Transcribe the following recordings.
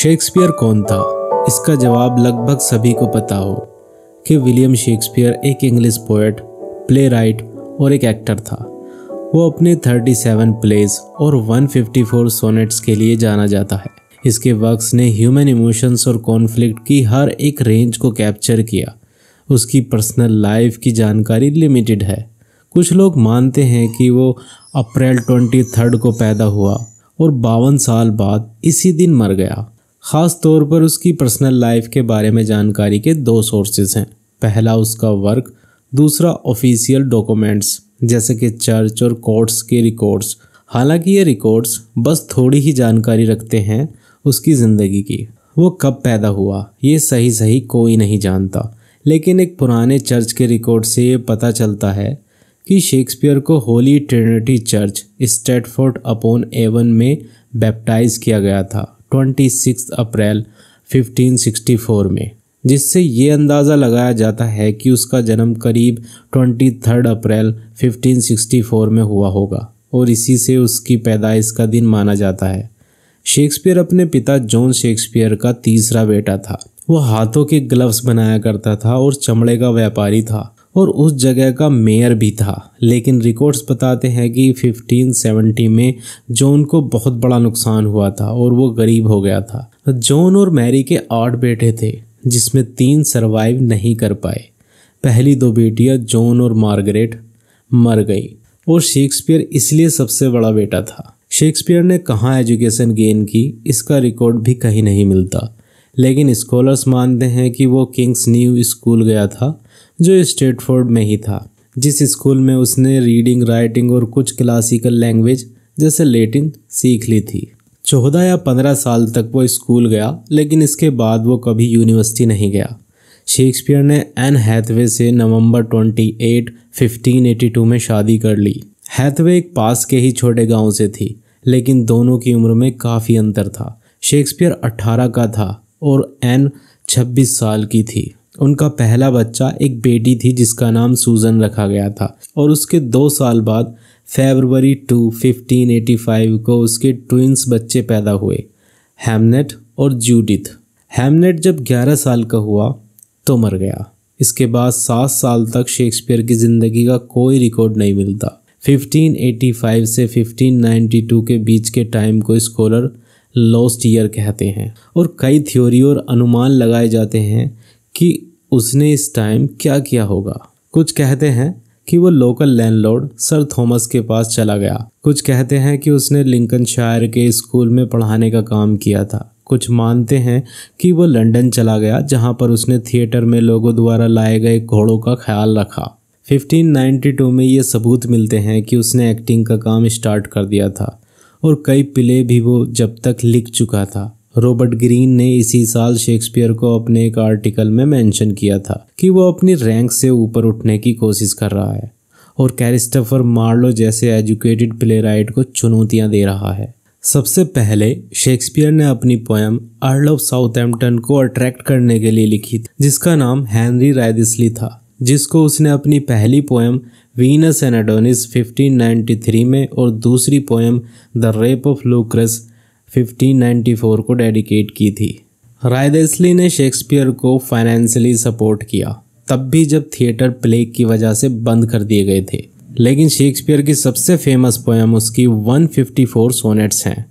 Shakespeare कौन था इसका जवाब लगभग सभी को पता हो कि विलियम शेक्सपियर एक इंग्लिश पोएट प्ले राइट और एक एक्टर था वो अपने 37 प्लेज और 154 सोनेट्स के लिए जाना जाता है इसके वर्क्स ने ह्यूमन इमोशंस और कॉन्फ्लिक्ट की हर एक रेंज को कैप्चर किया उसकी पर्सनल लाइफ की जानकारी लिमिटेड है कुछ लोग मानते हैं कि वो अप्रैल ट्वेंटी थर्ड को पैदा हुआ और बावन साल बाद इसी दिन मर गया ख़ास तौर पर उसकी पर्सनल लाइफ के बारे में जानकारी के दो सोर्सेज हैं पहला उसका वर्क दूसरा ऑफिशियल डॉक्यूमेंट्स जैसे कि चर्च और कोर्ट्स के रिकॉर्ड्स हालांकि ये रिकॉर्ड्स बस थोड़ी ही जानकारी रखते हैं उसकी ज़िंदगी की वो कब पैदा हुआ ये सही सही कोई नहीं जानता लेकिन एक पुराने चर्च के रिकॉर्ड से ये पता चलता है कि शेक्सपियर को Holy Trinity Church Stratford upon Avon में बैप्टाइज किया गया था ट्वेंटी अप्रैल 1564 में जिससे ये अंदाज़ा लगाया जाता है कि उसका जन्म करीब 23 अप्रैल 1564 में हुआ होगा और इसी से उसकी पैदाइश का दिन माना जाता है शेक्सपियर अपने पिता जॉन शेक्सपियर का तीसरा बेटा था वह हाथों के ग्लव्स बनाया करता था और चमड़े का व्यापारी था और उस जगह का मेयर भी था लेकिन रिकॉर्ड्स बताते हैं कि 1570 में जॉन को बहुत बड़ा नुकसान हुआ था और वो गरीब हो गया था जॉन और मैरी के आठ बेटे थे जिसमें तीन सरवाइव नहीं कर पाए पहली दो बेटियां जॉन और मार्गरेट मर गई और शेक्सपियर इसलिए सबसे बड़ा बेटा था शेक्सपियर ने कहाँ एजुकेशन गेन की इसका रिकॉर्ड भी कहीं नहीं मिलता लेकिन स्कॉलर्स मानते हैं कि वो किंग्स न्यू स्कूल गया था जो स्टेटफोर्ड में ही था जिस स्कूल में उसने रीडिंग राइटिंग और कुछ क्लासिकल लैंग्वेज जैसे लेटिन सीख ली थी चौदह या पंद्रह साल तक वो स्कूल गया लेकिन इसके बाद वो कभी यूनिवर्सिटी नहीं गया शेक्सपियर ने एन हैथवे से नवंबर 28, 1582 में शादी कर ली हैथवे एक पास के ही छोटे गांव से थी लेकिन दोनों की उम्र में काफ़ी अंतर था शेक्सपियर 18 का था और एन 26 साल की थी उनका पहला बच्चा एक बेटी थी जिसका नाम सूजन रखा गया था और उसके दो साल बाद फेबरवरी टू फाइव को उसके ट्विंस बच्चे पैदा हुए हेमनेट और जूडिथ हेमनेट जब 11 साल का हुआ तो मर गया इसके बाद सात साल तक शेक्सपियर की ज़िंदगी का कोई रिकॉर्ड नहीं मिलता 1585 से 1592 के बीच के टाइम को स्कॉलर लॉस्ट ईयर कहते हैं और कई थ्योरी और अनुमान लगाए जाते हैं कि उसने इस टाइम क्या किया होगा कुछ कहते हैं कि वो लोकल लैंडलॉर्ड सर थॉमस के पास चला गया कुछ कहते हैं कि उसने लिंकन शायर के स्कूल में पढ़ाने का काम किया था कुछ मानते हैं कि वो लंदन चला गया जहां पर उसने थिएटर में लोगों द्वारा लाए गए घोड़ों का ख्याल रखा 1592 में ये सबूत मिलते हैं कि उसने एक्टिंग का काम स्टार्ट कर दिया था और कई प्ले भी वो जब तक लिख चुका था रॉबर्ट ग्रीन ने इसी साल शेक्सपियर को अपने एक आर्टिकल में मेंशन किया था कि वो अपनी रैंक से ऊपर उठने की कोशिश कर रहा है और कैरिस्टोफर मार्लो जैसे एजुकेटेड प्ले को चुनौतियाँ दे रहा है सबसे पहले शेक्सपियर ने अपनी poem Earl of Southampton को अट्रैक्ट करने के लिए लिखी थी जिसका नाम हेनरी रायदिसली था जिसको उसने अपनी पहली पोएम वीनस एंड एडोनिस 1593 में और दूसरी poem the rape of Lucrece 1594 को डेडिकेट की थी रायदेसली ने शेक्सपियर को फाइनेंशियली सपोर्ट किया तब भी जब थिएटर प्लेग की वजह से बंद कर दिए गए थे लेकिन शेक्सपियर की सबसे फेमस पोएम उसकी 154 सोनेट्स हैं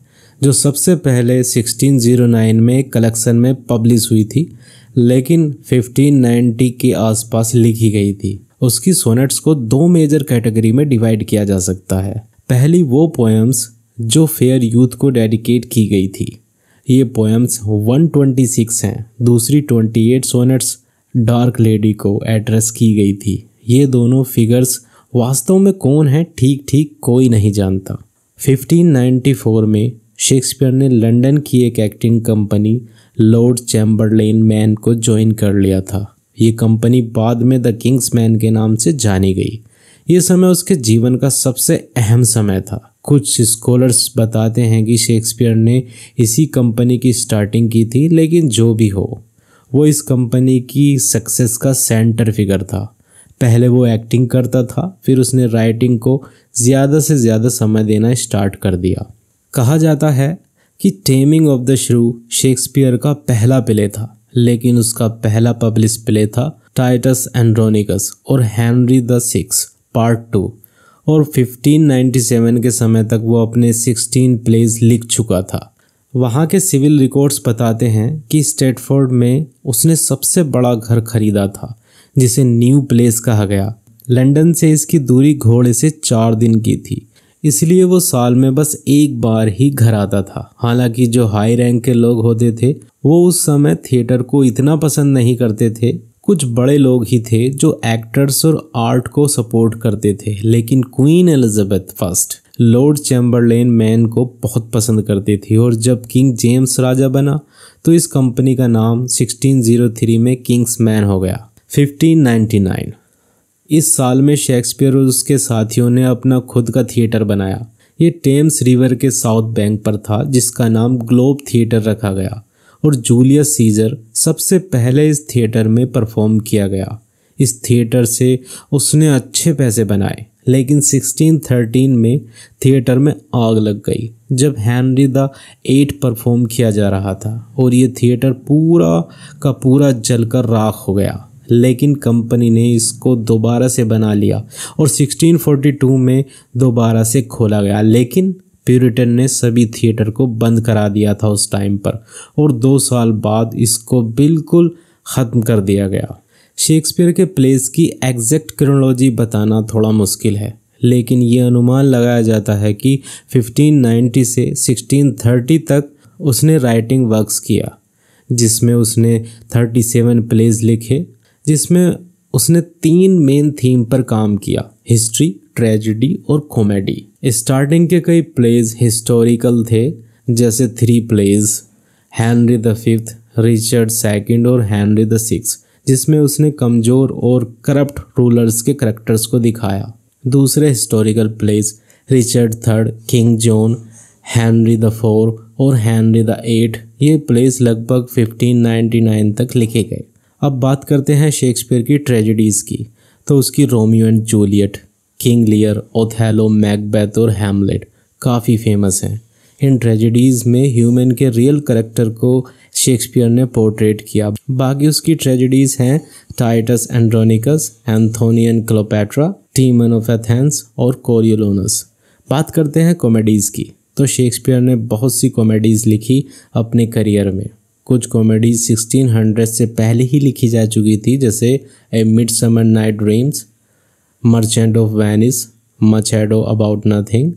जो सबसे पहले 1609 में कलेक्शन में पब्लिश हुई थी लेकिन 1590 के आसपास लिखी गई थी उसकी सोनेट्स को दो मेजर कैटेगरी में डिवाइड किया जा सकता है पहली वो पोएम्स जो फेयर यूथ को डेडिकेट की गई थी ये पोएम्स 126 हैं दूसरी 28 सोनेट्स डार्क लेडी को एड्रेस की गई थी ये दोनों फिगर्स वास्तव में कौन है ठीक ठीक कोई नहीं जानता 1594 में शेक्सपियर ने लंदन की एक acting company Lord Chamberlain man को ज्वाइन कर लिया था ये कंपनी बाद में द किंग्स मैन के नाम से जानी गई ये समय उसके जीवन का सबसे अहम समय था कुछ स्कॉलर्स बताते हैं कि शेक्सपियर ने इसी कंपनी की स्टार्टिंग की थी लेकिन जो भी हो वो इस कंपनी की सक्सेस का सेंटर फिगर था पहले वो एक्टिंग करता था फिर उसने राइटिंग को ज़्यादा से ज़्यादा समय देना स्टार्ट कर दिया कहा जाता है कि Taming of the Shrew Shakespeare का पहला प्ले था लेकिन उसका पहला पब्लिश प्ले था टाइटस एंड्रोनिकस और Henry the six part two और 1597 के समय तक वो अपने 16 प्लेज लिख चुका था वहाँ के सिविल रिकॉर्ड्स बताते हैं कि स्टेटफोर्ड में उसने सबसे बड़ा घर खरीदा था जिसे न्यू प्लेस कहा गया लंदन से इसकी दूरी घोड़े से चार दिन की थी इसलिए वो साल में बस एक बार ही घर आता था हालांकि जो हाई रैंक के लोग होते थे वो उस समय थिएटर को इतना पसंद नहीं करते थे कुछ बड़े लोग ही थे जो एक्टर्स और आर्ट को सपोर्ट करते थे लेकिन Queen Elizabeth first Lord Chamberlain man को बहुत पसंद करती थी और जब किंग जेम्स राजा बना तो इस कंपनी का नाम 1603 में किंग्स मैन हो गया 1599 इस साल में शेक्सपियर और उसके साथियों ने अपना खुद का थिएटर बनाया ये टेम्स रिवर के साउथ बैंक पर था जिसका नाम ग्लोब थिएटर रखा गया और जूलियस सीजर सबसे पहले इस थिएटर में परफॉर्म किया गया इस थिएटर से उसने अच्छे पैसे बनाए लेकिन 1613 में थिएटर में आग लग गई जब हैंनरी द एट परफॉर्म किया जा रहा था और ये थिएटर पूरा का पूरा जलकर राख हो गया लेकिन कंपनी ने इसको दोबारा से बना लिया और 1642 में दोबारा से खोला गया लेकिन प्यूरिटन ने सभी थिएटर को बंद करा दिया था उस टाइम पर और दो साल बाद इसको बिल्कुल ख़त्म कर दिया गया शेक्सपियर के प्लेस की एग्जैक्ट क्रोनोलॉजी बताना थोड़ा मुश्किल है लेकिन ये अनुमान लगाया जाता है कि 1590 से 1630 तक उसने राइटिंग वर्क्स किया जिसमें उसने 37 प्लेस लिखे जिसमें उसने तीन मेन थीम पर काम किया हिस्ट्री ट्रेजिडी और कॉमेडी स्टार्टिंग के कई प्लेज हिस्टोरिकल थे जैसे three plays Henry the fifth Richard second और हैनरी द सिक्स जिसमें उसने कमज़ोर और करप्ट रूलर्स के करेक्टर्स को दिखाया दूसरे historical plays Richard third King John Henry the four और हैनरी द एट ये प्लेस लगभग 1599 तक लिखे गए अब बात करते हैं शेक्सपियर की ट्रेजेडीज़ की तो उसकी Romeo and Juliet King Lear Othello Macbeth और हेमलेट काफ़ी फेमस हैं इन ट्रेजेडीज़ में ह्यूमन के रियल करेक्टर को शेक्सपियर ने पोर्ट्रेट किया बाकी उसकी ट्रेजेडीज़ हैं Titus Andronicus Antony and Cleopatra Timon of Athens और कोरियोलोनस बात करते हैं कॉमेडीज़ की तो शेक्सपियर ने बहुत सी कॉमेडीज़ लिखी अपने करियर में कुछ कॉमेडी 1600 से पहले ही लिखी जा चुकी थी जैसे a midsummer night dreams merchant of Venice much ado about nothing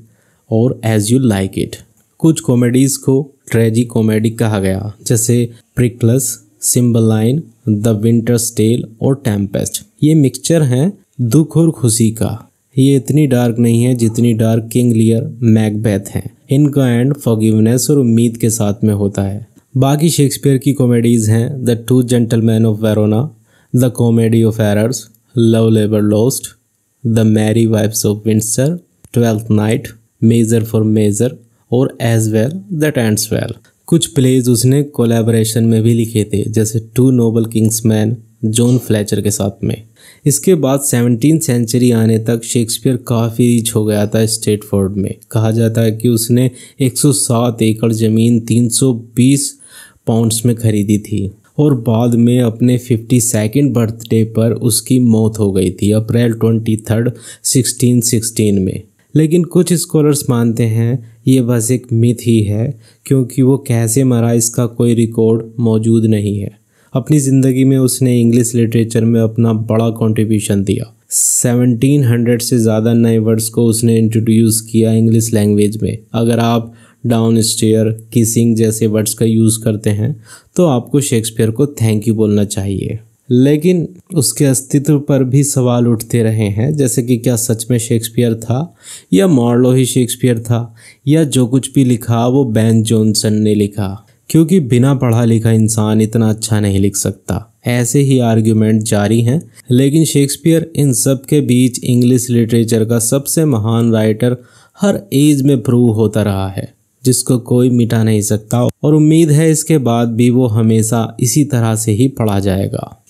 और एज यू लाइक इट कुछ कॉमेडीज़ को ट्रेजी कॉमेडी कहा गया जैसे Pericles Cymbeline the winter's tale और टेम्पेस्ट ये मिक्सचर हैं दुख और खुशी का ये इतनी डार्क नहीं है जितनी डार्क किंग लियर मैकबैथ हैं इनका एंड फॉगिवनेस और उम्मीद के साथ में होता है बाकी शेक्सपियर की कॉमेडीज़ हैं the two gentleman of Verona the comedy of errors love labour lost the merry wives of Windsor twelfth night measure for measure और as well that ends well कुछ प्लेज उसने कोलेबोरेशन में भी लिखे थे जैसे two noble kinsmen John Fletcher के साथ में इसके बाद सेवनटीन सेंचुरी आने तक शेक्सपियर काफ़ी रिच हो गया था स्टेटफोर्ड में कहा जाता है कि उसने 107 एकड़ ज़मीन 320 पाउंड्स में खरीदी थी और बाद में अपने फिफ्टी सेकेंड बर्थडे पर उसकी मौत हो गई थी April twenty third sixteen sixteen में लेकिन कुछ स्कॉलर्स मानते हैं ये बस एक मिथ ही है क्योंकि वो कैसे मरा इसका कोई रिकॉर्ड मौजूद नहीं है अपनी ज़िंदगी में उसने इंग्लिश लिटरेचर में अपना बड़ा कंट्रीब्यूशन दिया 1700 से ज़्यादा नए वर्ड्स को उसने इंट्रोड्यूस किया इंग्लिश लैंग्वेज में अगर आप डाउन स्टेयर किसिंग जैसे वर्ड्स का यूज़ करते हैं तो आपको शेक्सपियर को थैंक यू बोलना चाहिए लेकिन उसके अस्तित्व पर भी सवाल उठते रहे हैं जैसे कि क्या सच में शेक्सपियर था या मॉडलो ही शेक्सपियर था या जो कुछ भी लिखा वो बैन जॉनसन ने लिखा क्योंकि बिना पढ़ा लिखा इंसान इतना अच्छा नहीं लिख सकता ऐसे ही आर्ग्यूमेंट जारी हैं लेकिन शेक्सपियर इन सब के बीच इंग्लिश लिटरेचर का सबसे महान राइटर हर एज में प्रूव होता रहा है जिसको कोई मिटा नहीं सकता और उम्मीद है इसके बाद भी वो हमेशा इसी तरह से ही पढ़ा जाएगा